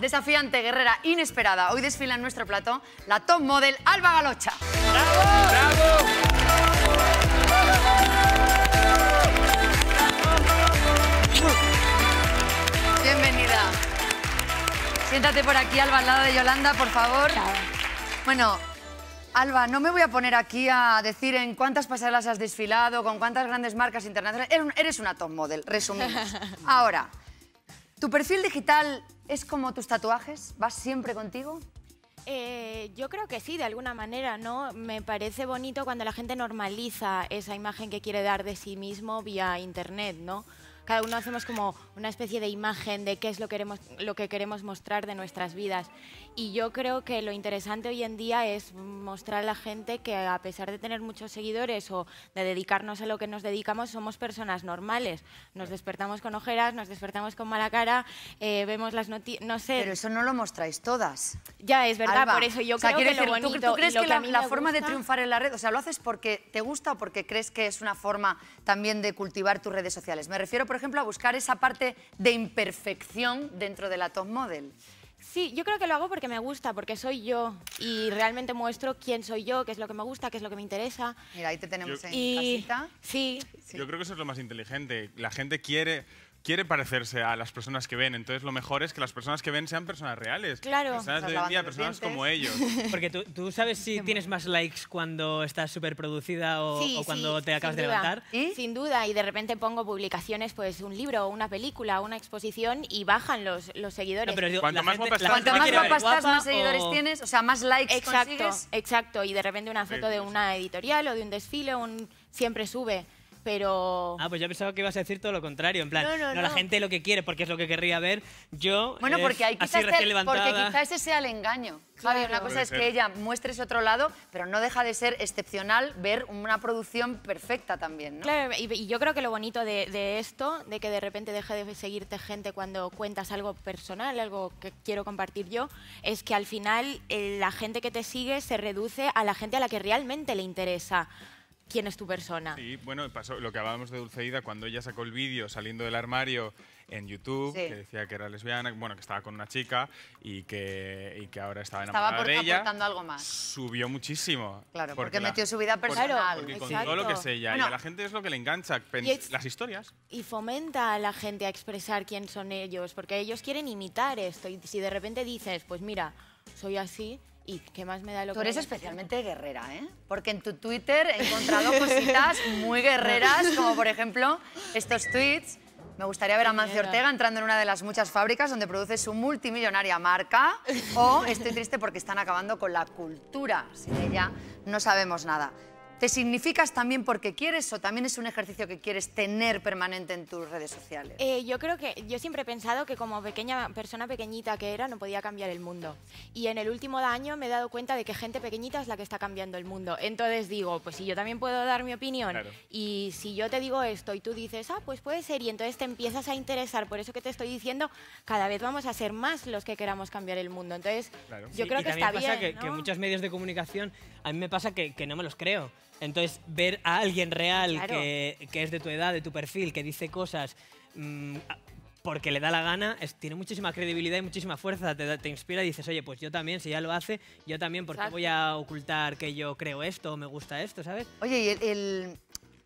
Desafiante, guerrera, inesperada. Hoy desfila en nuestro plato la top model Alba Galocha. ¡Bravo! ¡Bravo! Bienvenida. Siéntate por aquí, Alba, al lado de Yolanda, por favor. Bueno, Alba, no me voy a poner aquí a decir en cuántas pasarelas has desfilado, con cuántas grandes marcas internacionales. Eres una top model, resumimos. Ahora, ¿Tu perfil digital es como tus tatuajes? ¿Vas siempre contigo? Eh, yo creo que sí, de alguna manera, ¿no? Me parece bonito cuando la gente normaliza esa imagen que quiere dar de sí mismo vía internet, ¿no? cada uno hacemos como una especie de imagen de qué es lo, queremos, lo que queremos mostrar de nuestras vidas. Y yo creo que lo interesante hoy en día es mostrar a la gente que a pesar de tener muchos seguidores o de dedicarnos a lo que nos dedicamos, somos personas normales. Nos despertamos con ojeras, nos despertamos con mala cara, eh, vemos las noticias, no sé. Pero eso no lo mostráis todas. Ya, es verdad, por eso yo creo que lo bonito ¿tú, crees que, la, forma de triunfar en la red, o sea, lo haces porque te gusta o porque crees que es una forma también de cultivar tus redes sociales? Me refiero, ejemplo, a buscar esa parte de imperfección dentro de la top model. Sí, yo creo que lo hago porque me gusta, porque soy yo y realmente muestro quién soy yo, qué es lo que me gusta, qué es lo que me interesa. Mira, ahí te tenemos en casita. Sí, sí. Yo creo que eso es lo más inteligente. La gente quiere quiere parecerse a las personas que ven. Entonces, lo mejor es que las personas que ven sean personas reales. Claro. Personas de día, personas como ellos. Porque tú, sabes si tienes más likes cuando estás súper producida o, cuando te acabas de levantar. ¿Eh? Sin duda. Y de repente pongo publicaciones, pues un libro, una película, una exposición y bajan los, seguidores. pero cuanto más estás, más, seguidores tienes, o sea, más likes exacto, consigues. Exacto. Y de repente una foto de pues. una editorial o de un desfile, un siempre sube pero... Ah, pues yo pensaba que ibas a decir todo lo contrario, en plan, no, la gente lo que quiere porque es lo que querría ver, yo Bueno, eh, porque hay quizás ese sea el engaño. Javi, una cosa es que ella muestre ese otro lado, pero no deja de ser excepcional ver una producción perfecta también, ¿no? Claro, y, yo creo que lo bonito de, esto, de que de repente deje de seguirte gente cuando cuentas algo personal, algo que quiero compartir yo, es que al final eh, la gente que te sigue se reduce a la gente a la que realmente le interesa quién es tu persona. Sí, bueno, pasó lo que hablábamos de Dulceida cuando ella sacó el vídeo saliendo del armario en YouTube, que decía que era lesbiana, bueno, que estaba con una chica y que, y que ahora estaba enamorada estaba por, de ella. algo más. Subió muchísimo. Claro, porque, metió su vida personal. porque lo que es ella. y a la gente es lo que le engancha, las historias. Y fomenta a la gente a expresar quién son ellos, porque ellos quieren imitar esto. Y si de repente dices, pues mira, soy así, y qué más me da lo que... Tú eres especialmente guerrera, ¿eh? Porque en tu Twitter he encontrado cositas muy guerreras, como por ejemplo estos tweets. Me gustaría ver a Mancio Ortega entrando en una de las muchas fábricas donde produce su multimillonaria marca. O estoy triste porque están acabando con la cultura. Sin ella no sabemos nada. ¿Te significas también porque quieres o también es un ejercicio que quieres tener permanente en tus redes sociales? Eh, yo creo que yo siempre he pensado que como pequeña persona pequeñita que era no podía cambiar el mundo. Y en el último año me he dado cuenta de que gente pequeñita es la que está cambiando el mundo. Entonces digo, pues si yo también puedo dar mi opinión y si yo te digo esto y tú dices, ah, pues puede ser y entonces te empiezas a interesar por eso que te estoy diciendo, cada vez vamos a ser más los que queramos cambiar el mundo. Entonces yo creo que está bien. Pasa que, que muchos medios de comunicación, a mí me pasa que, que no me los creo. Entonces, ver a alguien real que, es de tu edad, de tu perfil, que dice cosas mm, porque le da la gana, tiene muchísima credibilidad y muchísima fuerza. Te, inspira y dices, oye, pues yo también, si ya lo hace, yo también, ¿por qué voy a ocultar que yo creo esto o me gusta esto, sabes? Oye, y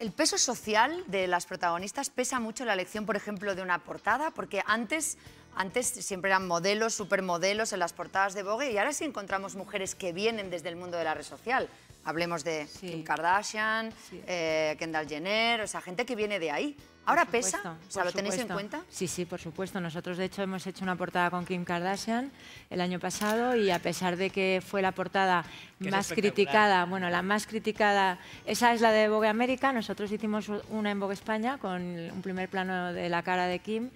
el, peso social de las protagonistas pesa mucho la elección, por ejemplo, de una portada, porque antes... Antes siempre eran modelos, supermodelos en las portadas de Vogue y ahora sí encontramos mujeres que vienen desde el mundo de la red social. Hablemos de Kim Kardashian, eh, Kendall Jenner, o sea, gente que viene de ahí. ¿Ahora pesa? O sea, ¿Lo tenéis en cuenta? Sí, sí, por supuesto. Nosotros, de hecho, hemos hecho una portada con Kim Kardashian el año pasado y a pesar de que fue la portada más criticada, bueno, la más criticada, esa es la de Vogue América, nosotros hicimos una en Vogue España con un primer plano de la cara de Kim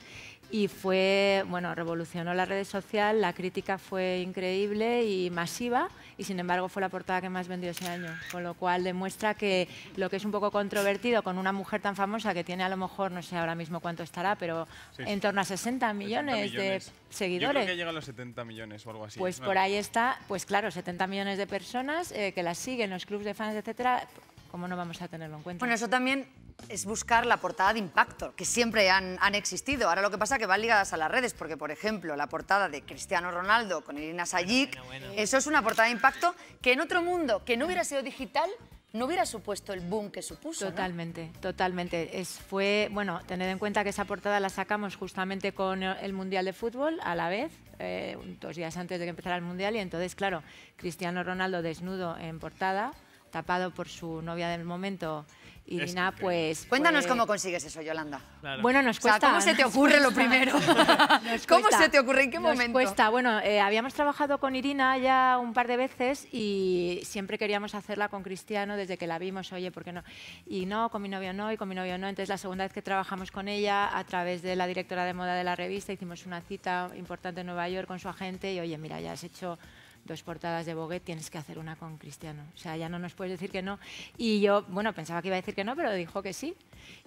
y fue, bueno, revolucionó la red social, la crítica fue increíble y masiva y sin embargo fue la portada que más vendió ese año, con lo cual demuestra que lo que es un poco controvertido con una mujer tan famosa que tiene a lo mejor, no sé ahora mismo cuánto estará, pero en torno a 60 millones, de seguidores. Yo creo que llega a los 70 millones o algo así. Pues por ahí está, pues claro, 70 millones de personas eh, que la siguen, los clubes de fans, etcétera, ¿cómo no vamos a tenerlo en cuenta? Bueno, eso también es buscar la portada de impacto, que siempre han, existido. Ahora lo que pasa es que van ligadas a las redes, porque, por ejemplo, la portada de Cristiano Ronaldo con Irina Sayik, eso es una portada de impacto que en otro mundo que no hubiera sido digital, no hubiera supuesto el boom que supuso. Totalmente, totalmente. Es, fue, bueno, tened en cuenta que esa portada la sacamos justamente con el Mundial de Fútbol a la vez, eh, dos días antes de que empezara el Mundial, y entonces, claro, Cristiano Ronaldo desnudo en portada, tapado por su novia del momento, Irina, pues, Cuéntanos cómo consigues eso, Yolanda. Bueno, nos cuesta. O sea, ¿Cómo se te ocurre lo primero? ¿Cómo se te ocurre? ¿En qué momento? Nos cuesta. Bueno, eh, habíamos trabajado con Irina ya un par de veces y siempre queríamos hacerla con Cristiano desde que la vimos, oye, ¿por qué no? Y no, con mi novio no, y con mi novio no. Entonces, la segunda vez que trabajamos con ella, a través de la directora de moda de la revista, hicimos una cita importante en Nueva York con su agente y, oye, mira, ya has hecho dos portadas de Vogue, tienes que hacer una con Cristiano. O sea, ya no nos puedes decir que no. Y yo, bueno, pensaba que iba a decir que no, pero dijo que sí.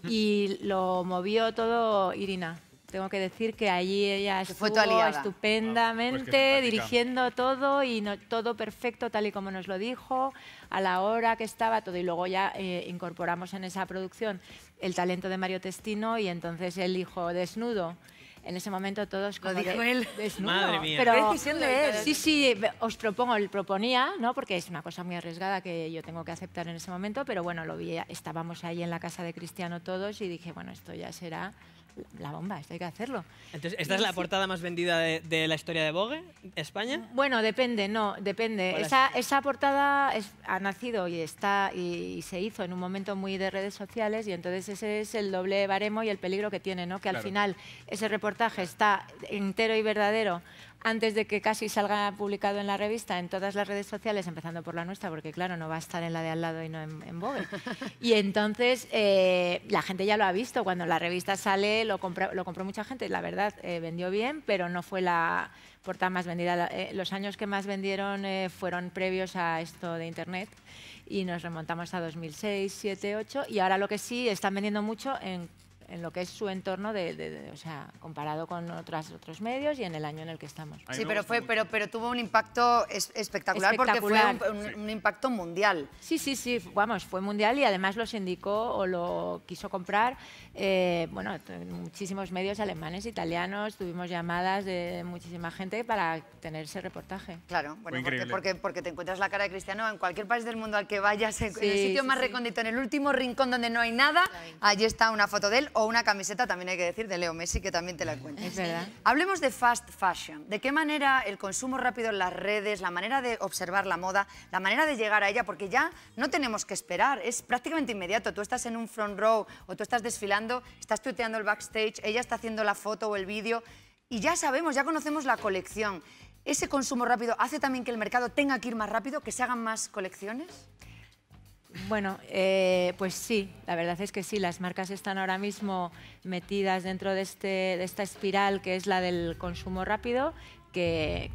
Mm. Y lo movió todo Irina. Tengo que decir que allí ella estuvo estupendamente ah, pues dirigiendo todo y no, todo perfecto tal y como nos lo dijo, a la hora que estaba todo. Y luego ya eh, incorporamos en esa producción el talento de Mario Testino y entonces el hijo desnudo en ese momento todos como lo dijo él Pero, Sí, sí, os propongo, proponía, ¿no? porque es una cosa muy arriesgada que yo tengo que aceptar en ese momento, pero bueno, lo vi, estábamos ahí en la casa de Cristiano todos y dije, bueno, esto ya será la bomba, esto hay que hacerlo. Entonces, ¿esta es la portada más vendida de, la historia de Vogue, España? Bueno, depende, no, depende. Esa, portada ha nacido y, está, y, se hizo en un momento muy de redes sociales y entonces ese es el doble baremo y el peligro que tiene, ¿no? que al final ese reportaje está entero y verdadero antes de que casi salga publicado en la revista, en todas las redes sociales, empezando por la nuestra, porque claro, no va a estar en la de al lado y no en, Vogue. Y entonces eh, la gente ya lo ha visto, cuando la revista sale lo, lo compró mucha gente, la verdad, eh, vendió bien, pero no fue la portada más vendida. Eh, los años que más vendieron fueron previos a esto de Internet y nos remontamos a 2006, 2007, 2008 y ahora lo que sí están vendiendo mucho en en lo que es su entorno, de, o sea, comparado con otras, otros medios y en el año en el que estamos. Sí, pero, fue, pero, pero tuvo un impacto espectacular, porque fue un, impacto mundial. Sí, sí, sí, vamos, fue mundial y además lo sindicó o lo quiso comprar, eh, bueno, muchísimos medios alemanes, italianos, tuvimos llamadas de muchísima gente para tener ese reportaje. Claro, bueno, porque, porque, te encuentras la cara de Cristiano en cualquier país del mundo al que vayas, en el sitio más recóndito, en el último rincón donde no hay nada, allí está una foto de él o una camiseta, también hay que decir, de Leo Messi, que también te la cuento. Hablemos de fast fashion. ¿De qué manera el consumo rápido en las redes, la manera de observar la moda, la manera de llegar a ella? Porque ya no tenemos que esperar, es prácticamente inmediato. Tú estás en un front row o tú estás desfilando, estás tuiteando el backstage, ella está haciendo la foto o el vídeo y ya sabemos, ya conocemos la colección. ¿Ese consumo rápido hace también que el mercado tenga que ir más rápido, que se hagan más colecciones? Bueno, eh, pues sí, la verdad es que sí, las marcas están ahora mismo metidas dentro de, este, de esta espiral que es la del consumo rápido, que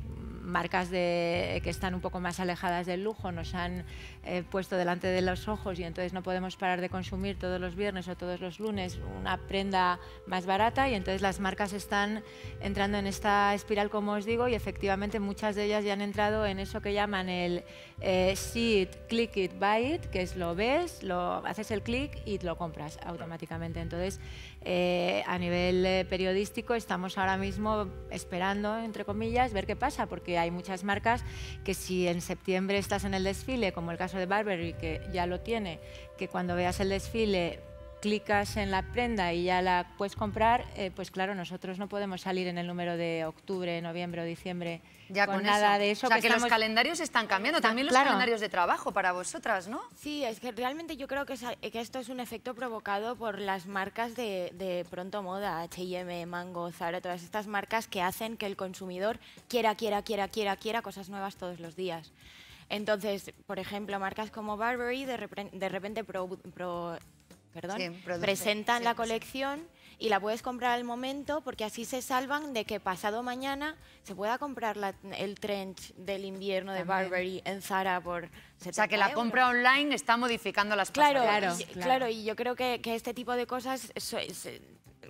marcas de, que están un poco más alejadas del lujo nos han eh, puesto delante de los ojos y entonces no podemos parar de consumir todos los viernes o todos los lunes una prenda más barata y entonces las marcas están entrando en esta espiral, como os digo, y efectivamente muchas de ellas ya han entrado en eso que llaman el eh, see it, click it, buy it, que es lo ves, lo haces el click y lo compras automáticamente. Entonces, eh, a nivel eh, periodístico estamos ahora mismo esperando, entre comillas, ver qué pasa, porque hay muchas marcas que si en septiembre estás en el desfile, como el caso de Burberry, que ya lo tiene, que cuando veas el desfile clicas en la prenda y ya la puedes comprar, eh, pues claro, nosotros no podemos salir en el número de octubre, noviembre o diciembre ya con, nada de eso. O sea, que, los calendarios están cambiando, también los calendarios de trabajo para vosotras, ¿no? Sí, es que realmente yo creo que, esto es un efecto provocado por las marcas de, pronto moda, H&M, Mango, Zara, todas estas marcas que hacen que el consumidor quiera, quiera, quiera, quiera, quiera cosas nuevas todos los días. Entonces, por ejemplo, marcas como Burberry de, repente pro, perdón, presentan la colección y la puedes comprar al momento porque así se salvan de que pasado mañana se pueda comprar el trench del invierno de Barbary en Zara por... O sea, que la compra online está modificando las cosas. Claro, claro, claro, y yo creo que, este tipo de cosas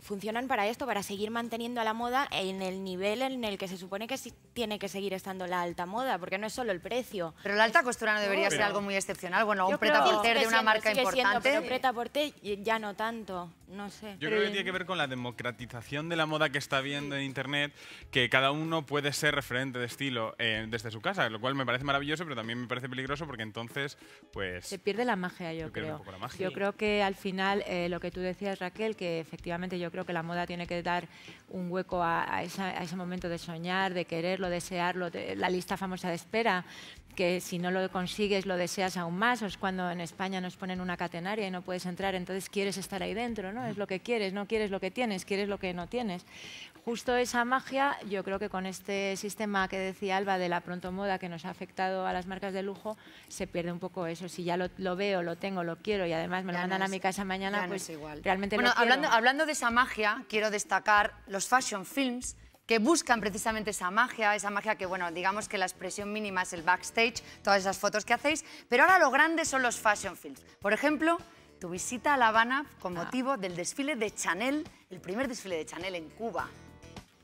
funcionan para esto, para seguir manteniendo a la moda en el nivel en el que se supone que tiene que seguir estando la alta moda, porque no es solo el precio. Pero la alta costura no debería ser algo muy excepcional. Bueno, un preta-porter de una marca sigue importante. Siendo, pero preta-porter ya no tanto sé. Yo creo que tiene eh, que ver con la democratización de la moda que está viendo en Internet, que cada uno puede ser referente de estilo eh, desde su casa, lo cual me parece maravilloso, pero también me parece peligroso porque entonces, pues... Se pierde la magia, yo, creo. Yo creo que al final, eh, lo que tú decías, Raquel, que efectivamente yo creo que la moda tiene que dar un hueco a, ese momento de soñar, de quererlo, desearlo, la lista famosa de espera, que si no lo consigues lo deseas aún más, o es cuando en España nos ponen una catenaria y no puedes entrar, entonces quieres estar ahí dentro, ¿no? Es lo que quieres, no quieres lo que tienes, quieres lo que no tienes. Justo esa magia, yo creo que con este sistema que decía Alba de la pronto moda que nos ha afectado a las marcas de lujo, se pierde un poco eso. Si ya lo, veo, lo tengo, lo quiero y además me lo mandan a mi casa mañana, pues igual. realmente bueno, hablando, hablando de esa magia, quiero destacar los fashion films, que buscan precisamente esa magia, esa magia que, bueno, digamos que la expresión mínima es el backstage, todas esas fotos que hacéis, pero ahora lo grande son los fashion films. Por ejemplo, tu visita a La Habana con ah. motivo del desfile de Chanel, el primer desfile de Chanel en Cuba.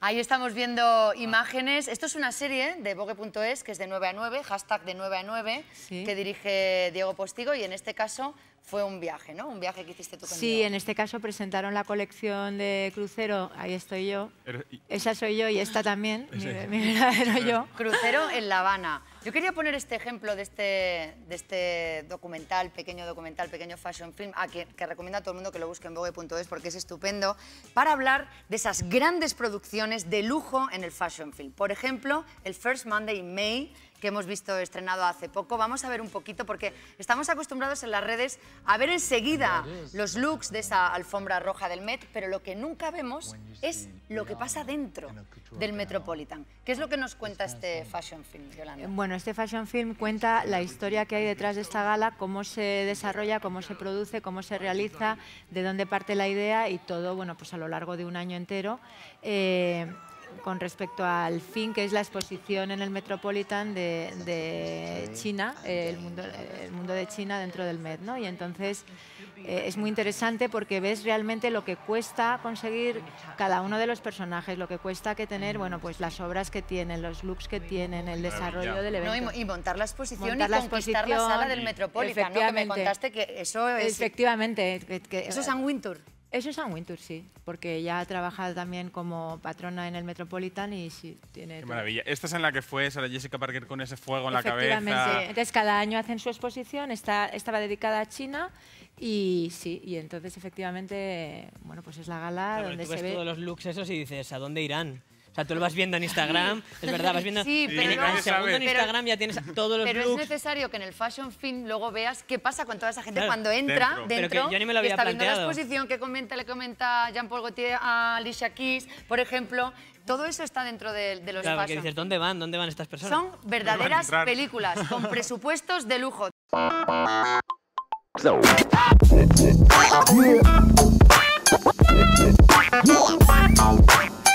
Ahí estamos viendo ah. imágenes. Esto es una serie de Vogue.es que es de 9 a 9, hashtag de 9 a 9, que dirige Diego Postigo y en este caso fue un viaje, ¿no? Un viaje que hiciste tú conmigo. Sí, en este caso presentaron la colección de crucero, ahí estoy yo. Esa soy yo y esta también, mi, verdadero yo. Crucero en La Habana. Yo quería poner este ejemplo de este, de este documental, pequeño documental, pequeño fashion film, a que, que recomiendo a todo el mundo que lo busque en vogue.es porque es estupendo, para hablar de esas grandes producciones de lujo en el fashion film. Por ejemplo, el First Monday in May, que hemos visto estrenado hace poco. Vamos a ver un poquito porque estamos acostumbrados en las redes a ver enseguida los looks de esa alfombra roja del Met, pero lo que nunca vemos es lo que pasa dentro del Metropolitan. ¿Qué es lo que nos cuenta este fashion film, Yolanda? Eh, bueno, este fashion film cuenta la historia que hay detrás de esta gala, cómo se desarrolla, cómo se produce, cómo se realiza, de dónde parte la idea y todo, bueno, pues a lo largo de un año entero. Eh, con respecto al fin, que es la exposición en el Metropolitan de, China, el mundo, el mundo, de China dentro del MED. ¿no? Y entonces eh, es muy interesante porque ves realmente lo que cuesta conseguir cada uno de los personajes, lo que cuesta que tener bueno, pues las obras que tienen, los looks que tienen, el desarrollo del evento. y, montar la exposición y conquistar la sala del Metropolitan, ¿no? que me contaste que eso es... Efectivamente. Que, eso es un winter. Eso es Sam Winter, sí, porque ella trabajado también como patrona en el Metropolitan y sí, tiene... Qué maravilla. Esta es en la que fue Sara Jessica Parker con ese fuego en la cabeza. Entonces, cada año hacen su exposición, está, estaba dedicada a China y sí, y entonces efectivamente, bueno, pues es la gala donde se ve... todos los looks esos y dices, ¿a dónde irán? tú lo vas viendo en Instagram, es verdad, vas viendo... pero en, en Instagram ya tienes todos los Pero es necesario que en el fashion film luego veas qué pasa con toda esa gente cuando entra dentro, que yo ni me lo había está viendo la exposición, que comenta, le comenta Jean-Paul Gaultier a Alicia Keys, por ejemplo, todo eso está dentro de, los claro, ¿dónde van? ¿Dónde van estas personas? Son verdaderas películas con presupuestos de lujo.